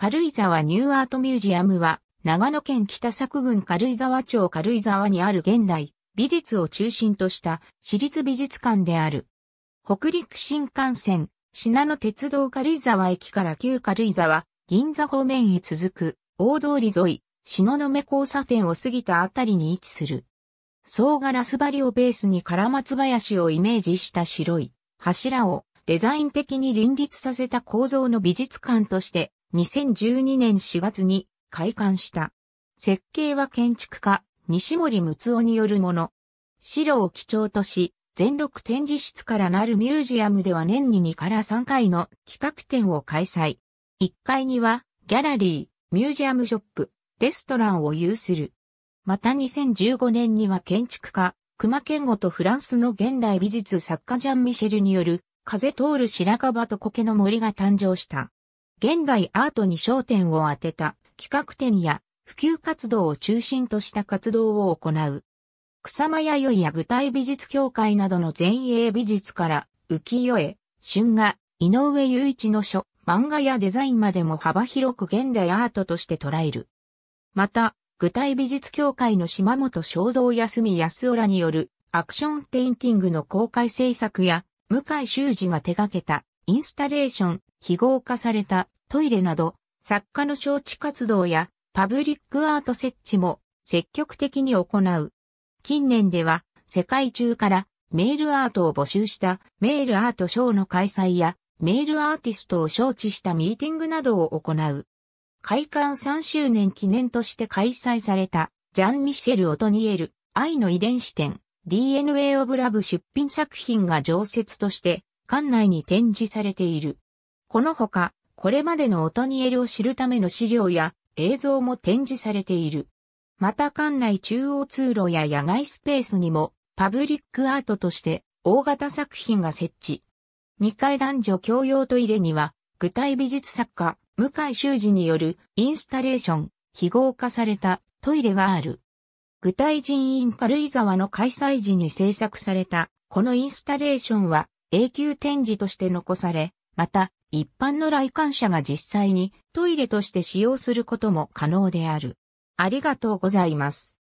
軽井沢ニューアートミュージアムは、長野県北作郡軽井沢町軽井沢にある現代、美術を中心とした私立美術館である。北陸新幹線、品野鉄道軽井沢駅から旧軽井沢、銀座方面へ続く、大通り沿い、篠目交差点を過ぎたあたりに位置する。総ガラス張りをベースに唐松林をイメージした白い柱をデザイン的に林立させた構造の美術館として2012年4月に開館した。設計は建築家、西森睦夫によるもの。白を基調とし、全6展示室からなるミュージアムでは年に2から3回の企画展を開催。1階には、ギャラリー、ミュージアムショップ、レストランを有する。また2015年には建築家、熊健吾とフランスの現代美術作家ジャン・ミシェルによる、風通る白樺と苔の森が誕生した。現代アートに焦点を当てた企画展や普及活動を中心とした活動を行う。草間弥生や具体美術協会などの前衛美術から浮世絵、春画、井上雄一の書、漫画やデザインまでも幅広く現代アートとして捉える。また、具体美術協会の島本正蔵康美康浦によるアクションペインティングの公開制作や、向井修二が手掛けたインスタレーション、記号化されたトイレなど、作家の招致活動やパブリックアート設置も積極的に行う。近年では世界中からメールアートを募集したメールアートショーの開催やメールアーティストを招致したミーティングなどを行う。開館3周年記念として開催されたジャン・ミシェル・オトニエル愛の遺伝子展 DNA オブラブ出品作品が常設として館内に展示されている。このほか、これまでのオトニエルを知るための資料や映像も展示されている。また館内中央通路や野外スペースにもパブリックアートとして大型作品が設置。二階男女共用トイレには具体美術作家向井修二によるインスタレーション記号化されたトイレがある。具体人員軽井沢の開催時に制作されたこのインスタレーションは永久展示として残され、また、一般の来館者が実際にトイレとして使用することも可能である。ありがとうございます。